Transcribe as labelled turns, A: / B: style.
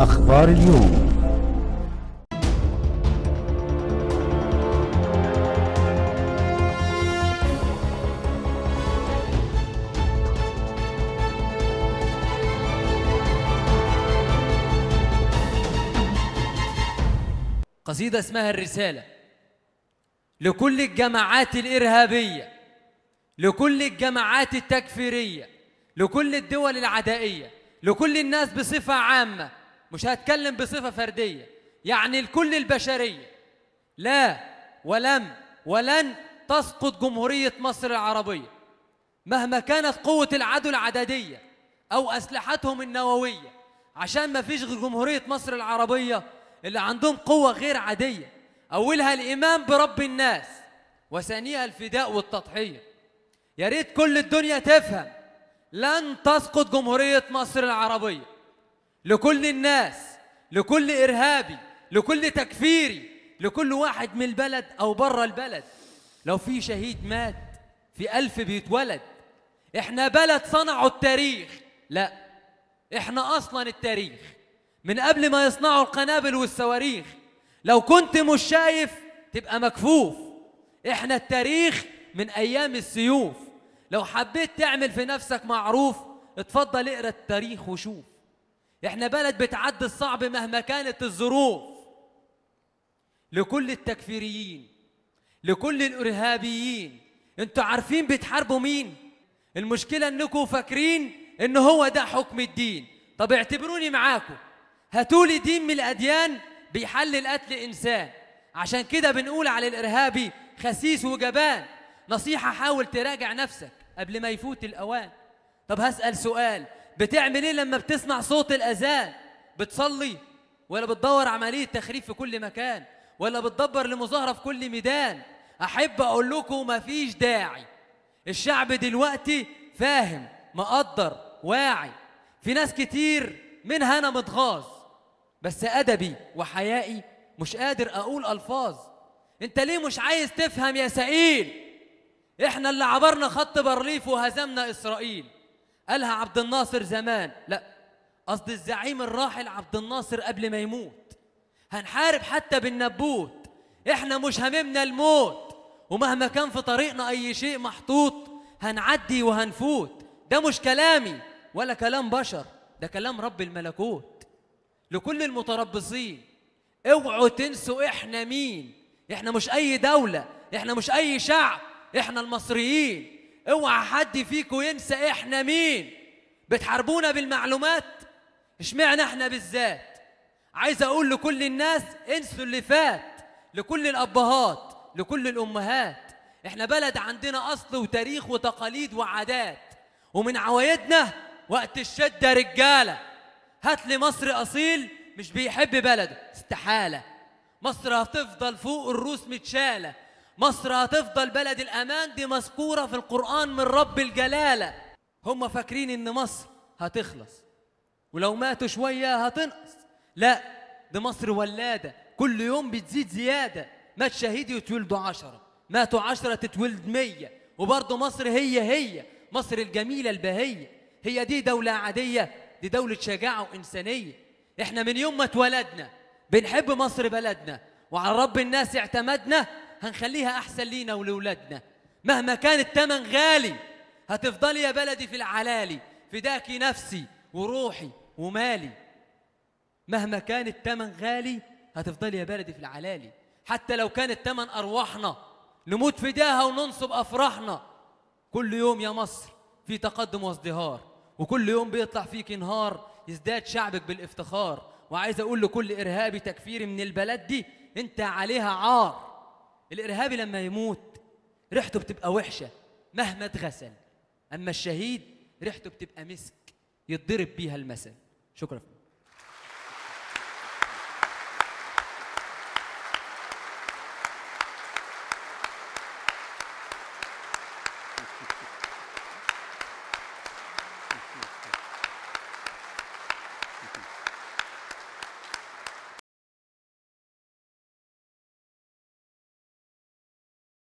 A: أخبار اليوم قصيدة اسمها الرسالة لكل الجماعات الإرهابية لكل الجماعات التكفيرية لكل الدول العدائية لكل الناس بصفة عامة مش هتكلم بصفة فردية يعني لكل البشرية لا ولم ولن تسقط جمهورية مصر العربية مهما كانت قوة العدو العددية أو أسلحتهم النووية عشان ما فيش غير جمهورية مصر العربية اللي عندهم قوة غير عادية أولها الإيمان برب الناس وثانيها الفداء والتضحية يا ريت كل الدنيا تفهم لن تسقط جمهورية مصر العربية لكل الناس لكل إرهابي لكل تكفيري لكل واحد من البلد أو بره البلد لو في شهيد مات في ألف بيتولد إحنا بلد صنعوا التاريخ لا إحنا أصلا التاريخ من قبل ما يصنعوا القنابل والصواريخ لو كنت مش شايف تبقى مكفوف إحنا التاريخ من أيام السيوف لو حبيت تعمل في نفسك معروف اتفضل اقرا التاريخ وشوف احنا بلد بتعدي الصعب مهما كانت الظروف لكل التكفيريين لكل الارهابيين انتوا عارفين بتحاربوا مين المشكله انكم فاكرين ان هو ده حكم الدين طب اعتبروني معاكم هاتوا لي دين من الاديان بيحلل قتل انسان عشان كده بنقول على الارهابي خسيس وجبان نصيحه حاول تراجع نفسك قبل ما يفوت الاوان طب هسال سؤال بتعمل ايه لما بتسمع صوت الاذان بتصلي ولا بتدور عمليه تخريب في كل مكان ولا بتدبر لمظاهره في كل ميدان احب اقول لكم مفيش داعي الشعب دلوقتي فاهم مقدر واعي في ناس كتير منها انا متغاظ بس ادبي وحيائي مش قادر اقول الفاظ انت ليه مش عايز تفهم يا سئيل احنا اللي عبرنا خط برليف وهزمنا اسرائيل قالها عبد الناصر زمان لا قصدي الزعيم الراحل عبد الناصر قبل ما يموت هنحارب حتى بالنبوت احنا مش هممنا الموت ومهما كان في طريقنا اي شيء محطوط هنعدي وهنفوت ده مش كلامي ولا كلام بشر ده كلام رب الملكوت لكل المتربصين اوعوا تنسوا احنا مين احنا مش اي دولة احنا مش اي شعب احنا المصريين اوعى حد فيكم ينسى احنا مين بتحاربونا بالمعلومات اشمعنى احنا بالذات عايز اقول لكل الناس انسوا اللي فات لكل الابهات لكل الامهات احنا بلد عندنا اصل وتاريخ وتقاليد وعادات ومن عوايدنا وقت الشده رجاله هات لي مصر اصيل مش بيحب بلده استحاله مصر هتفضل فوق الروس متشاله مصر هتفضل بلد الأمان دي مذكورة في القرآن من رب الجلالة هم فاكرين إن مصر هتخلص ولو ماتوا شوية هتنقص لا دي مصر ولادة كل يوم بتزيد زيادة مات شهيد يتولدوا عشرة ماتوا عشرة تتولد مية وبرضه مصر هي هي مصر الجميلة البهية هي دي دولة عادية دي دولة شجاعة وإنسانية احنا من يوم ما اتولدنا بنحب مصر بلدنا وعلى رب الناس اعتمدنا هنخليها أحسن لينا ولولادنا مهما كان التمن غالي هتفضلي يا بلدي في العلالي فداكي نفسي وروحي ومالي مهما كان التمن غالي هتفضلي يا بلدي في العلالي حتى لو كان التمن أرواحنا نموت فداها وننصب أفراحنا كل يوم يا مصر في تقدم وازدهار وكل يوم بيطلع فيك نهار يزداد شعبك بالافتخار وعايز أقول لكل إرهابي تكفيري من البلد دي أنت عليها عار الارهابي لما يموت ريحته بتبقى وحشه مهما اتغسل اما الشهيد ريحته بتبقى مسك يتضرب بيها المثل شكرا